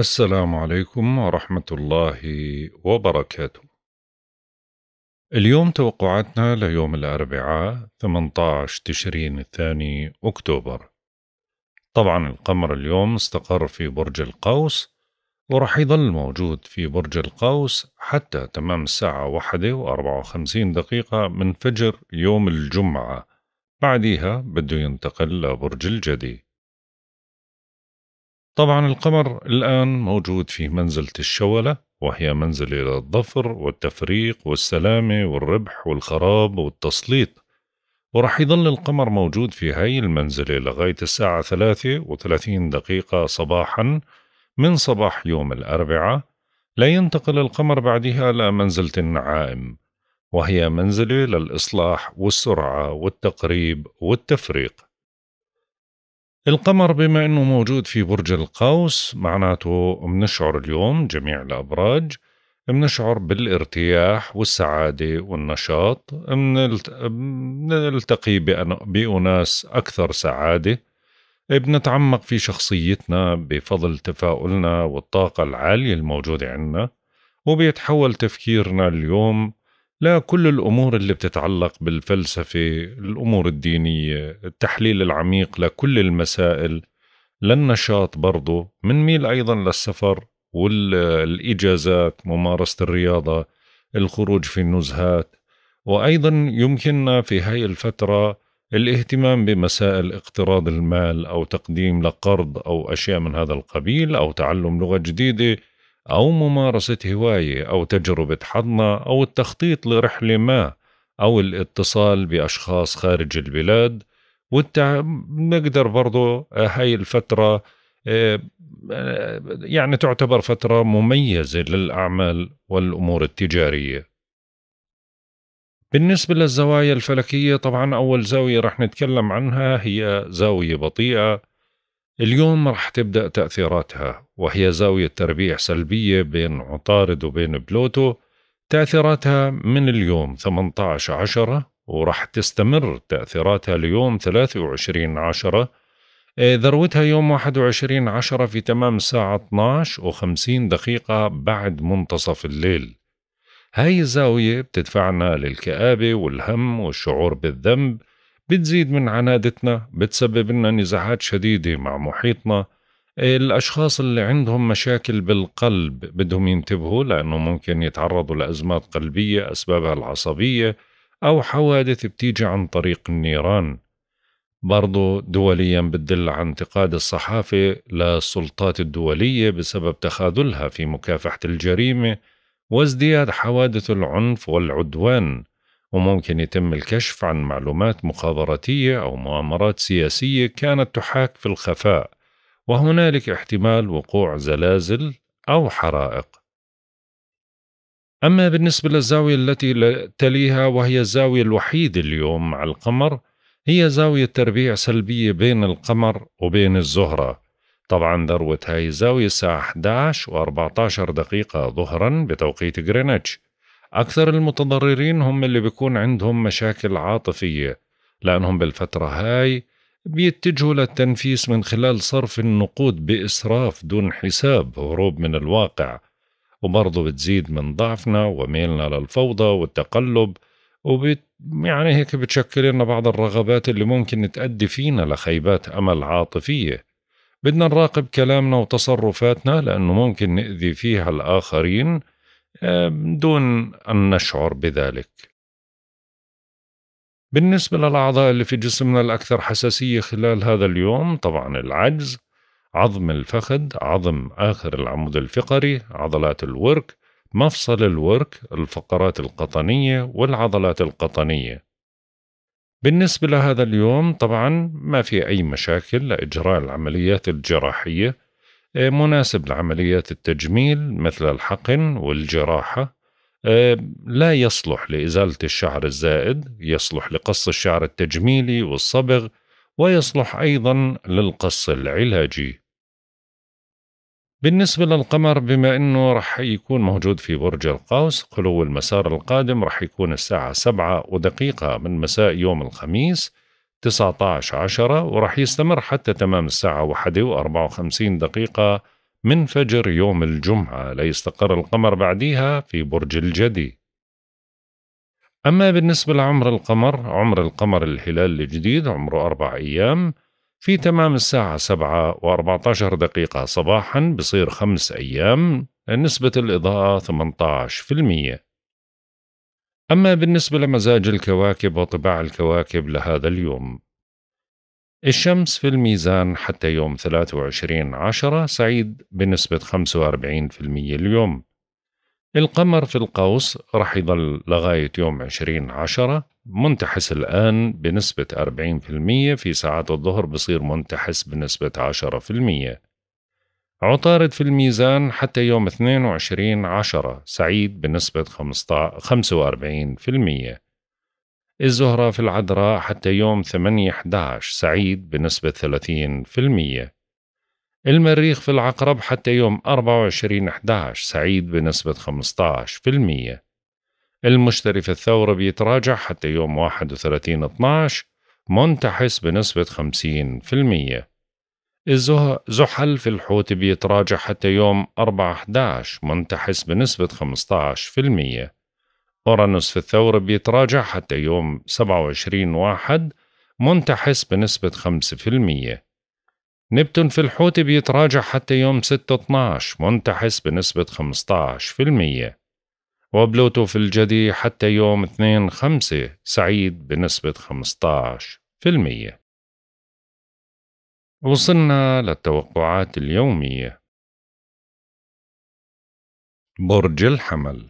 السلام عليكم ورحمة الله وبركاته. اليوم توقعاتنا ليوم الأربعاء 18 تشرين الثاني أكتوبر. طبعا القمر اليوم استقر في برج القوس ورح يظل موجود في برج القوس حتى تمام الساعة واحدة وأربعة وخمسين دقيقة من فجر يوم الجمعة بعدها بده ينتقل لبرج الجدي طبعا القمر الآن موجود في منزلة الشولة وهي منزلة للظفر والتفريق والسلامة والربح والخراب والتسليط ورح يظل القمر موجود في هاي المنزلة لغاية الساعة ثلاثة وثلاثين دقيقة صباحا من صباح يوم الأربعاء لا ينتقل القمر بعدها لمنزلة النعائم وهي منزلة للإصلاح والسرعة والتقريب والتفريق القمر بما أنه موجود في برج القوس معناته منشعر اليوم جميع الأبراج منشعر بالارتياح والسعادة والنشاط بنلتقي بأناس أكثر سعادة بنتعمق في شخصيتنا بفضل تفاؤلنا والطاقة العالية الموجودة عندنا وبيتحول تفكيرنا اليوم لكل الامور اللي بتتعلق بالفلسفه، الامور الدينيه، التحليل العميق لكل المسائل، للنشاط برضه، منميل ايضا للسفر والاجازات، ممارسه الرياضه، الخروج في النزهات، وايضا يمكننا في هاي الفتره الاهتمام بمسائل اقتراض المال او تقديم لقرض او اشياء من هذا القبيل او تعلم لغه جديده أو ممارسة هواية أو تجربة حضنة أو التخطيط لرحلة ما أو الاتصال بأشخاص خارج البلاد والتع... نقدر برضو آه، هاي الفترة آه، آه، يعني تعتبر فترة مميزة للأعمال والأمور التجارية بالنسبة للزوايا الفلكية طبعا أول زاوية رح نتكلم عنها هي زاوية بطيئة اليوم راح تبدأ تأثيراتها وهي زاوية تربيع سلبية بين عطارد وبين بلوتو تأثيراتها من اليوم 18 عشرة وراح تستمر تأثيراتها ليوم 23 عشرة آه، ذروتها يوم 21 عشرة في تمام الساعة 12 و50 دقيقة بعد منتصف الليل هاي الزاوية بتدفعنا للكآبة والهم والشعور بالذنب بتزيد من عنادتنا بتسبب لنا نزاعات شديدة مع محيطنا الأشخاص اللي عندهم مشاكل بالقلب بدهم ينتبهوا لأنه ممكن يتعرضوا لأزمات قلبية أسبابها العصبية أو حوادث بتيجي عن طريق النيران برضو دوليا بتدل عن انتقاد الصحافة للسلطات الدولية بسبب تخاذلها في مكافحة الجريمة وازدياد حوادث العنف والعدوان وممكن يتم الكشف عن معلومات مخابراتية أو مؤامرات سياسية كانت تحاك في الخفاء وهنالك احتمال وقوع زلازل أو حرائق أما بالنسبة للزاوية التي تليها وهي الزاوية الوحيدة اليوم مع القمر هي زاوية تربيع سلبية بين القمر وبين الزهرة طبعا ذروة هاي الزاوية الساعة 11 و14 دقيقة ظهرا بتوقيت غرينتش أكثر المتضررين هم اللي بيكون عندهم مشاكل عاطفية لأنهم بالفترة هاي بيتجهوا للتنفيس من خلال صرف النقود بإسراف دون حساب هروب من الواقع وبرضه بتزيد من ضعفنا وميلنا للفوضى والتقلب وبت يعني هيك بتشكل لنا بعض الرغبات اللي ممكن تأدي فينا لخيبات أمل عاطفية بدنا نراقب كلامنا وتصرفاتنا لأنه ممكن نأذي فيها الآخرين دون أن نشعر بذلك بالنسبة للأعضاء اللي في جسمنا الأكثر حساسية خلال هذا اليوم طبعا العجز عظم الفخذ عظم آخر العمود الفقري عضلات الورك مفصل الورك الفقرات القطنية والعضلات القطنية بالنسبة لهذا اليوم طبعا ما في أي مشاكل لإجراء العمليات الجراحية آه، مناسب لعمليات التجميل مثل الحقن والجراحة آه، لا يصلح لإزالة الشعر الزائد يصلح لقص الشعر التجميلي والصبغ ويصلح أيضا للقص العلاجي بالنسبة للقمر بما أنه رح يكون موجود في برج القوس خلو المسار القادم رح يكون الساعة سبعة ودقيقة من مساء يوم الخميس 19 عشرة وراح يستمر حتى تمام الساعة واحدة وأربعة وخمسين دقيقة من فجر يوم الجمعة ليستقر القمر بعديها في برج الجدي أما بالنسبة لعمر القمر عمر القمر الهلال الجديد عمره أربع أيام في تمام الساعة سبعة وأربعة عشر دقيقة صباحا بصير خمس أيام نسبة الإضاءة 18% أما بالنسبة لمزاج الكواكب وطباع الكواكب لهذا اليوم الشمس في الميزان حتى يوم 23 عشرة سعيد بنسبة 45% اليوم القمر في القوس رح يظل لغاية يوم 20 عشرة منتحس الآن بنسبة 40% في ساعات الظهر بصير منتحس بنسبة 10% عطارد في الميزان حتى يوم 22 عشرة سعيد بنسبة 45% الزهرة في العذراء حتى يوم 8 11 سعيد بنسبة 30% المريخ في العقرب حتى يوم 24 11 سعيد بنسبة 15% المشتري في الثورة بيتراجع حتى يوم 31 12 منتحس بنسبة 50% الزحل في الحوت بيتراجع حتى يوم 4/11 منتحس بنسبة 15% أورانوس في الثور بيتراجع حتى يوم 27 1 منتحس بنسبة 5% نبتون في الحوت بيتراجع حتى يوم 6/12 منتحس بنسبة 15% وبلوتو في الجدي حتى يوم 2/5 سعيد بنسبة 15% وصلنا للتوقعات اليومية برج الحمل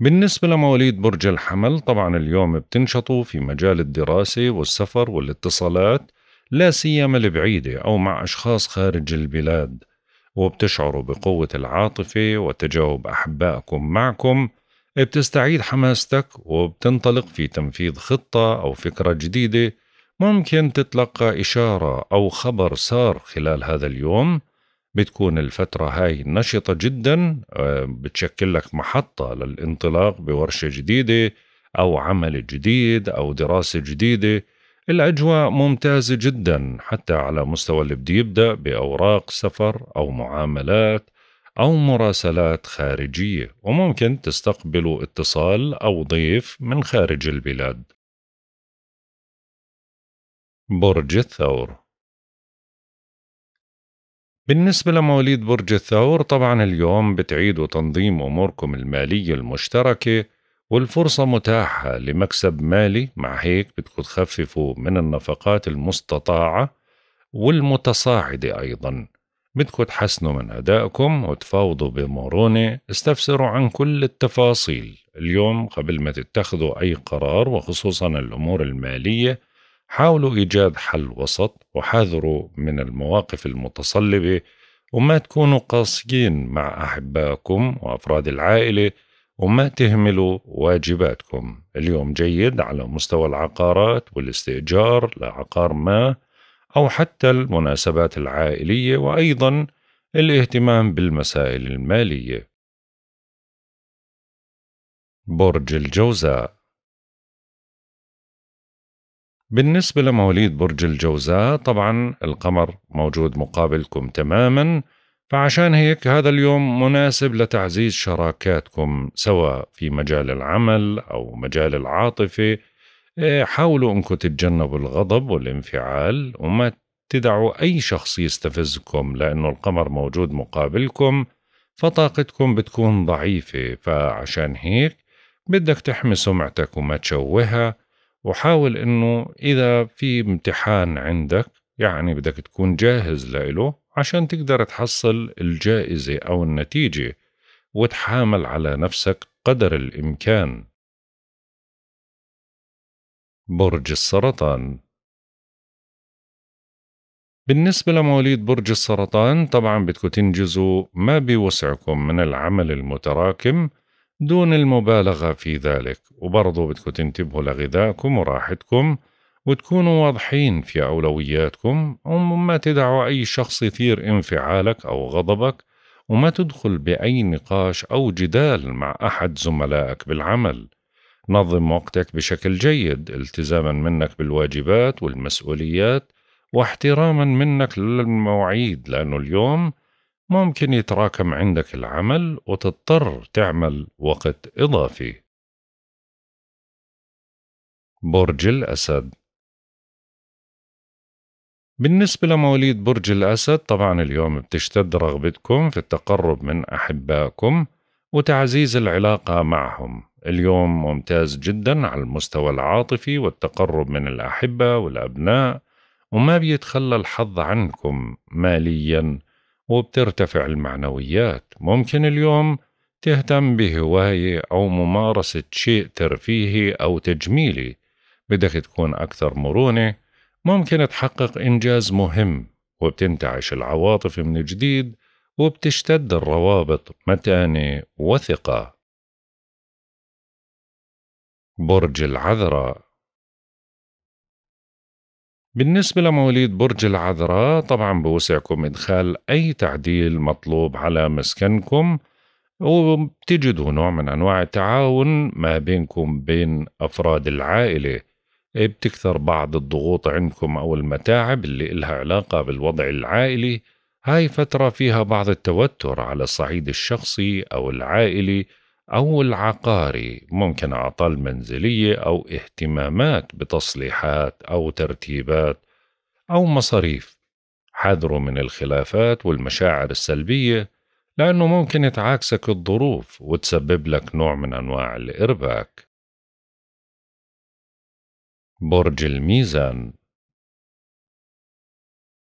بالنسبة لمواليد برج الحمل طبعا اليوم بتنشطوا في مجال الدراسة والسفر والاتصالات لا سيما البعيدة أو مع أشخاص خارج البلاد وبتشعروا بقوة العاطفة وتجاوب أحبائكم معكم بتستعيد حماستك وبتنطلق في تنفيذ خطة أو فكرة جديدة ممكن تتلقى إشارة أو خبر صار خلال هذا اليوم بتكون الفترة هاي نشطة جدا آه، بتشكل لك محطة للانطلاق بورشة جديدة أو عمل جديد أو دراسة جديدة الأجواء ممتازة جدا حتى على مستوى اللي بدي يبدأ بأوراق سفر أو معاملات أو مراسلات خارجية وممكن تستقبلوا اتصال أو ضيف من خارج البلاد برج الثور بالنسبة لمواليد برج الثور طبعا اليوم بتعيدوا تنظيم أموركم المالية المشتركة والفرصة متاحة لمكسب مالي مع هيك بدكم تخففوا من النفقات المستطاعة والمتصاعدة أيضا بدكم تحسنوا من أدائكم وتفاوضوا بمرونة استفسروا عن كل التفاصيل اليوم قبل ما تتخذوا أي قرار وخصوصا الأمور المالية حاولوا إيجاد حل وسط وحاذروا من المواقف المتصلبة وما تكونوا قاسيين مع أحبائكم وأفراد العائلة وما تهملوا واجباتكم اليوم جيد على مستوى العقارات والاستئجار لعقار ما أو حتى المناسبات العائلية وأيضا الاهتمام بالمسائل المالية برج الجوزاء بالنسبة لمواليد برج الجوزاء طبعا القمر موجود مقابلكم تماما فعشان هيك هذا اليوم مناسب لتعزيز شراكاتكم سواء في مجال العمل أو مجال العاطفة إيه، حاولوا أنكم تتجنبوا الغضب والانفعال وما تدعوا أي شخص يستفزكم لأنه القمر موجود مقابلكم فطاقتكم بتكون ضعيفة فعشان هيك بدك تحمي سمعتك وما تشوهها وحاول انه اذا في امتحان عندك يعني بدك تكون جاهز لإله عشان تقدر تحصل الجائزة أو النتيجة وتحامل على نفسك قدر الإمكان برج السرطان بالنسبة لمواليد برج السرطان طبعا بدكم تنجزوا ما بوسعكم من العمل المتراكم دون المبالغة في ذلك وبرضه بدكم تنتبهوا لغذائكم وراحتكم وتكونوا واضحين في أولوياتكم وما تدعوا أي شخص يثير انفعالك أو غضبك وما تدخل بأي نقاش أو جدال مع أحد زملائك بالعمل نظم وقتك بشكل جيد التزاما منك بالواجبات والمسؤوليات واحتراما منك للمواعيد لأنه اليوم ممكن يتراكم عندك العمل وتضطر تعمل وقت إضافي. برج الأسد بالنسبة لمواليد برج الأسد طبعا اليوم بتشتد رغبتكم في التقرب من أحبائكم وتعزيز العلاقة معهم اليوم ممتاز جدا على المستوى العاطفي والتقرب من الأحبة والأبناء وما بيتخلى الحظ عنكم ماليا وبترتفع المعنويات ممكن اليوم تهتم بهواية أو ممارسة شيء ترفيهي أو تجميلي بدك تكون أكثر مرونة ممكن تحقق إنجاز مهم وبتنتعش العواطف من جديد وبتشتد الروابط متانة وثقة برج العذراء بالنسبة لمواليد برج العذراء طبعا بوسعكم إدخال أي تعديل مطلوب على مسكنكم وبتجدوا نوع من أنواع التعاون ما بينكم بين أفراد العائلة إيه، بتكثر بعض الضغوط عندكم أو المتاعب اللي إلها علاقة بالوضع العائلي هاي فترة فيها بعض التوتر على الصعيد الشخصي أو العائلي أو العقاري ممكن أعطال منزلية أو اهتمامات بتصليحات أو ترتيبات أو مصاريف حذروا من الخلافات والمشاعر السلبية لأنه ممكن تعاكسك الظروف وتسبب لك نوع من أنواع الإرباك برج الميزان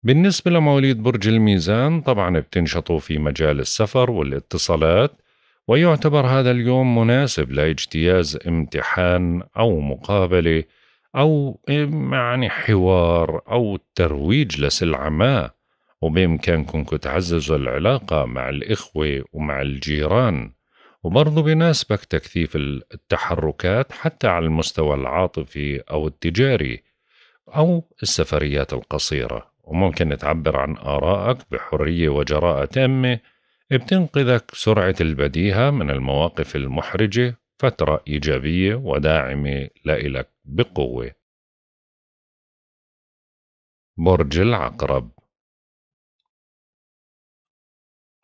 بالنسبة لمواليد برج الميزان طبعا بتنشطوا في مجال السفر والاتصالات ويعتبر هذا اليوم مناسب لاجتياز امتحان او مقابله او يعني حوار او ترويج لسلعه ما وبإمكانكم تعززوا العلاقة مع الإخوة ومع الجيران وبرضه بناسبك تكثيف التحركات حتى على المستوى العاطفي أو التجاري أو السفريات القصيرة وممكن تعبر عن آرائك بحرية وجراءة تامة بتنقذك سرعة البديهة من المواقف المحرجة فترة إيجابية وداعمة لإلك بقوة برج العقرب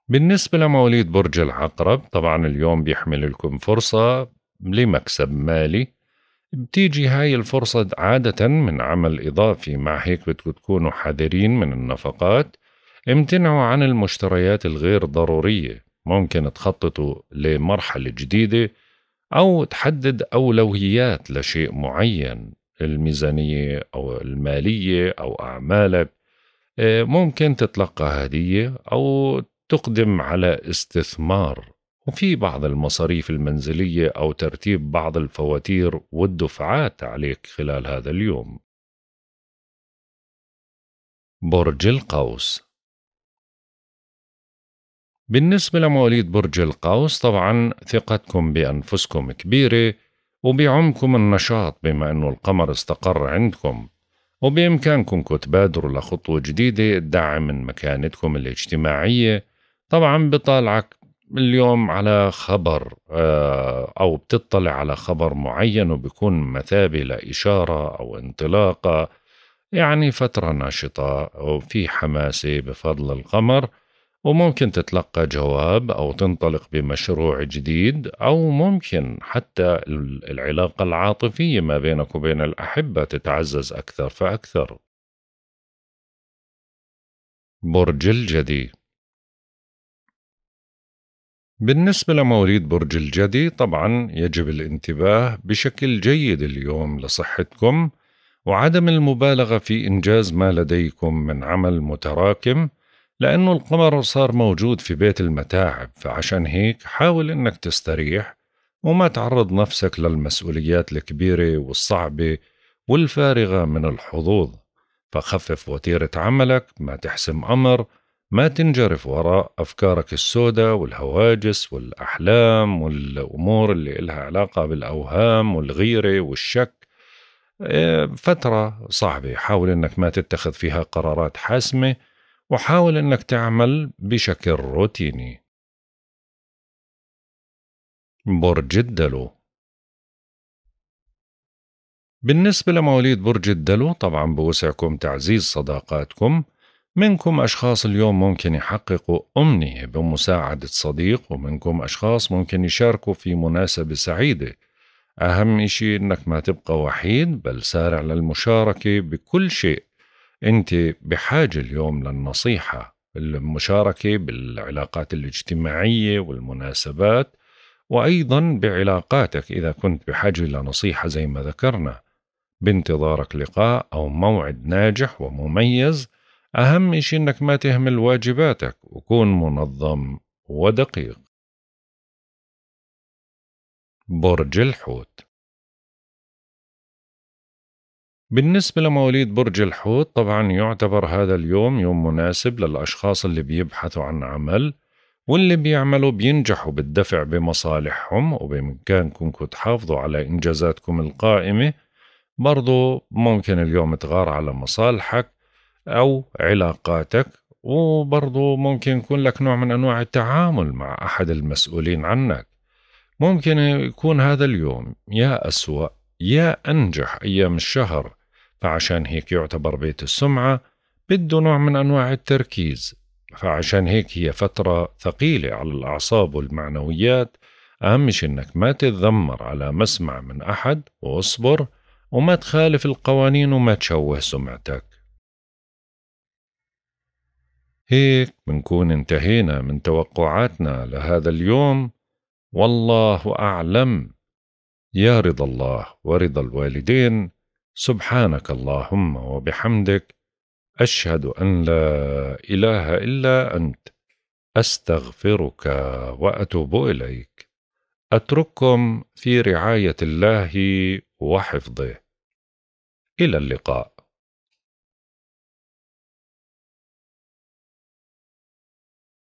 بالنسبة لمواليد برج العقرب طبعا اليوم بيحمل لكم فرصة لمكسب مالي بتيجي هاي الفرصة عادة من عمل إضافي مع هيك بدكم تكونوا حذرين من النفقات امتنعوا عن المشتريات الغير ضرورية ممكن تخططوا لمرحلة جديدة أو تحدد أولويات لشيء معين الميزانية أو المالية أو أعمالك آه، ممكن تتلقى هدية أو تقدم على استثمار وفي بعض المصاريف المنزلية أو ترتيب بعض الفواتير والدفعات عليك خلال هذا اليوم برج القوس بالنسبة لمواليد برج القوس طبعا ثقتكم بأنفسكم كبيرة وبعمكم النشاط بما أنه القمر استقر عندكم وبإمكانكم تبادروا لخطوة جديدة تدعم من مكانتكم الاجتماعية طبعا بطالعك اليوم على خبر آه، أو بتطلع على خبر معين وبيكون مثابة لإشارة أو انطلاقة يعني فترة ناشطة وفي حماسة بفضل القمر وممكن تتلقى جواب أو تنطلق بمشروع جديد أو ممكن حتى العلاقة العاطفية ما بينك وبين الأحبة تتعزز أكثر فأكثر برج الجدي بالنسبة لمواليد برج الجدي طبعا يجب الانتباه بشكل جيد اليوم لصحتكم وعدم المبالغة في إنجاز ما لديكم من عمل متراكم لأنه القمر صار موجود في بيت المتاعب فعشان هيك حاول إنك تستريح وما تعرض نفسك للمسؤوليات الكبيرة والصعبة والفارغة من الحظوظ فخفف وتيرة عملك ما تحسم أمر ما تنجرف وراء أفكارك السوداء والهواجس والأحلام والأمور اللي إلها علاقة بالأوهام والغيرة والشك إيه، فترة صعبة حاول أنك ما تتخذ فيها قرارات حاسمة وحاول أنك تعمل بشكل روتيني برج الدلو بالنسبة لمواليد برج الدلو طبعا بوسعكم تعزيز صداقاتكم منكم أشخاص اليوم ممكن يحققوا أمنية بمساعدة صديق ومنكم أشخاص ممكن يشاركوا في مناسبة سعيدة أهم إشي إنك ما تبقى وحيد بل سارع للمشاركة بكل شيء انت بحاجه اليوم للنصيحه المشاركه بالعلاقات الاجتماعيه والمناسبات وايضا بعلاقاتك اذا كنت بحاجه لنصيحه زي ما ذكرنا بانتظارك لقاء او موعد ناجح ومميز اهم شيء انك ما تهمل واجباتك وكون منظم ودقيق برج الحوت بالنسبة لمواليد برج الحوت طبعا يعتبر هذا اليوم يوم مناسب للأشخاص اللي بيبحثوا عن عمل واللي بيعملوا بينجحوا بالدفع بمصالحهم وبإمكانكم تحافظوا على إنجازاتكم القائمة برضو ممكن اليوم تغار على مصالحك أو علاقاتك وبرضو ممكن يكون لك نوع من أنواع التعامل مع أحد المسؤولين عنك ممكن يكون هذا اليوم يا أسوأ يا أنجح أيام الشهر فعشان هيك يعتبر بيت السمعة بده نوع من أنواع التركيز فعشان هيك هي فترة ثقيلة على الأعصاب والمعنويات أهم شيء إنك ما تتذمر على مسمع من أحد واصبر وما تخالف القوانين وما تشوه سمعتك هيك بنكون انتهينا من توقعاتنا لهذا اليوم والله أعلم يا رضا الله ورضا الوالدين سبحانك اللهم وبحمدك اشهد ان لا اله الا انت استغفرك واتوب اليك اترككم في رعايه الله وحفظه الى اللقاء